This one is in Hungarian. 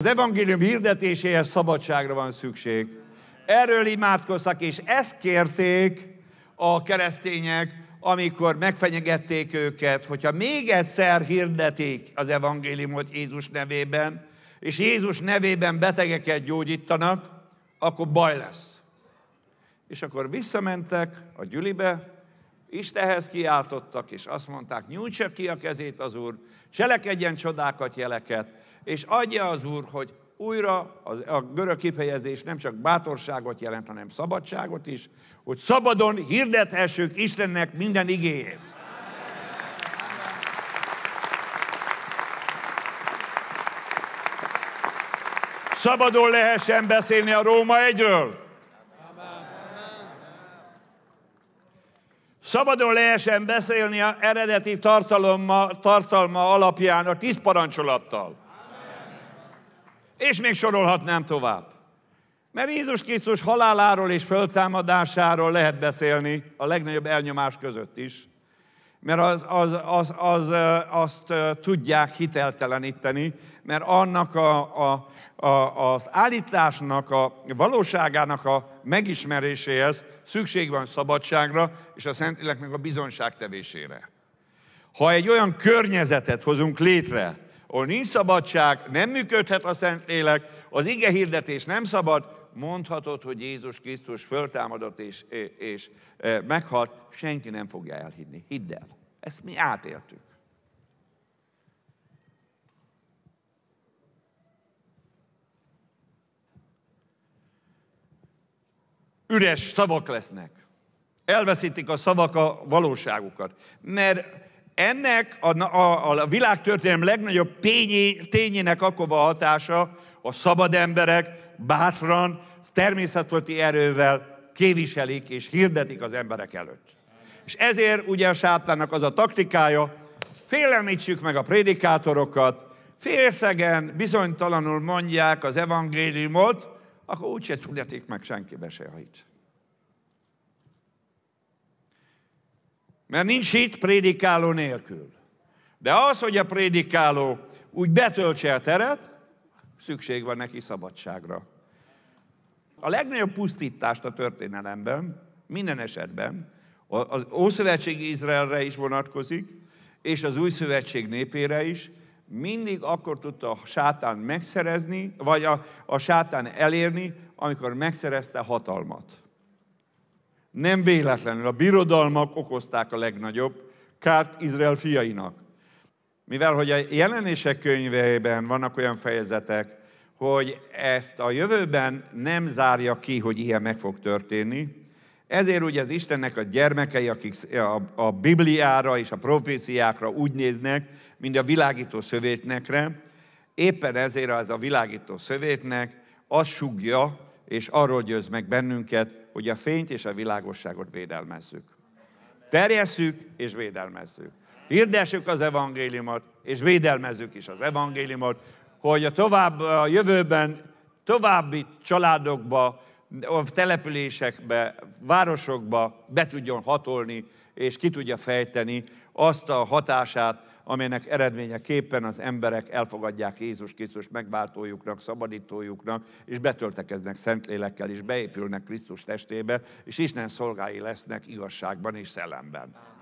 Az evangélium hirdetéséhez szabadságra van szükség. Erről imádkoztak, és ezt kérték a keresztények, amikor megfenyegették őket, hogyha még egyszer hirdetik az evangéliumot Jézus nevében, és Jézus nevében betegeket gyógyítanak, akkor baj lesz. És akkor visszamentek a gyülibe, Istenhez kiáltottak, és azt mondták, nyújtsa ki a kezét az Úr, cselekedjen csodákat, jeleket, és adja az Úr, hogy újra az, a görög kifejezés nem csak bátorságot jelent, hanem szabadságot is, hogy szabadon hirdethessük Istennek minden igéjét. Szabadon lehessen beszélni a Róma egyről. Szabadon lehessen beszélni a eredeti tartalma, tartalma alapján, a tíz parancsolattal. És még sorolhatnám tovább. Mert Jézus Krisztus haláláról és föltámadásáról lehet beszélni a legnagyobb elnyomás között is mert az, az, az, az, azt tudják hitelteleníteni, mert annak a, a, a, az állításnak, a valóságának a megismeréséhez szükség van szabadságra és a Szentléleknek a bizonságtevésére. Ha egy olyan környezetet hozunk létre, ahol nincs szabadság, nem működhet a Szentlélek, az ige hirdetés nem szabad, mondhatod, hogy Jézus Krisztus föltámadott és, és meghalt, senki nem fogja elhinni. Hidd el. Ezt mi átéltük. Üres szavak lesznek. Elveszítik a szavak a valóságukat. Mert ennek a, a, a világtörténelem legnagyobb tényi, tényének akkor a hatása, a szabad emberek bátran, természetfölti erővel képviselik és hirdetik az emberek előtt. És ezért ugye a sátának az a taktikája, félemítsük meg a prédikátorokat, félszegen bizonytalanul mondják az evangéliumot, akkor úgyse születik meg senkibe se hit. Mert nincs hit prédikáló nélkül. De az, hogy a prédikáló úgy betöltse a teret, Szükség van neki szabadságra. A legnagyobb pusztítást a történelemben, minden esetben, az Ószövetség Izraelre is vonatkozik, és az Új Szövetség népére is, mindig akkor tudta a sátán megszerezni, vagy a, a sátán elérni, amikor megszerezte hatalmat. Nem véletlenül a birodalmak okozták a legnagyobb kárt Izrael fiainak mivel hogy a jelenések könyveiben vannak olyan fejezetek, hogy ezt a jövőben nem zárja ki, hogy ilyen meg fog történni, ezért ugye az Istennek a gyermekei, akik a, a Bibliára és a proféciákra úgy néznek, mint a világító szövétnekre, éppen ezért az a világító szövétnek az sugja, és arról győz meg bennünket, hogy a fényt és a világosságot védelmezzük. Terjesszük és védelmezzük hirdessük az evangéliumot, és védelmezzük is az evangéliumot, hogy a tovább a jövőben további családokba, településekbe, városokba be tudjon hatolni, és ki tudja fejteni azt a hatását, amelynek eredményeképpen az emberek elfogadják Jézus Krisztus megváltójuknak, szabadítójuknak, és betöltekeznek Szentlélekkel, és beépülnek Krisztus testébe, és Isten szolgái lesznek igazságban és szellemben.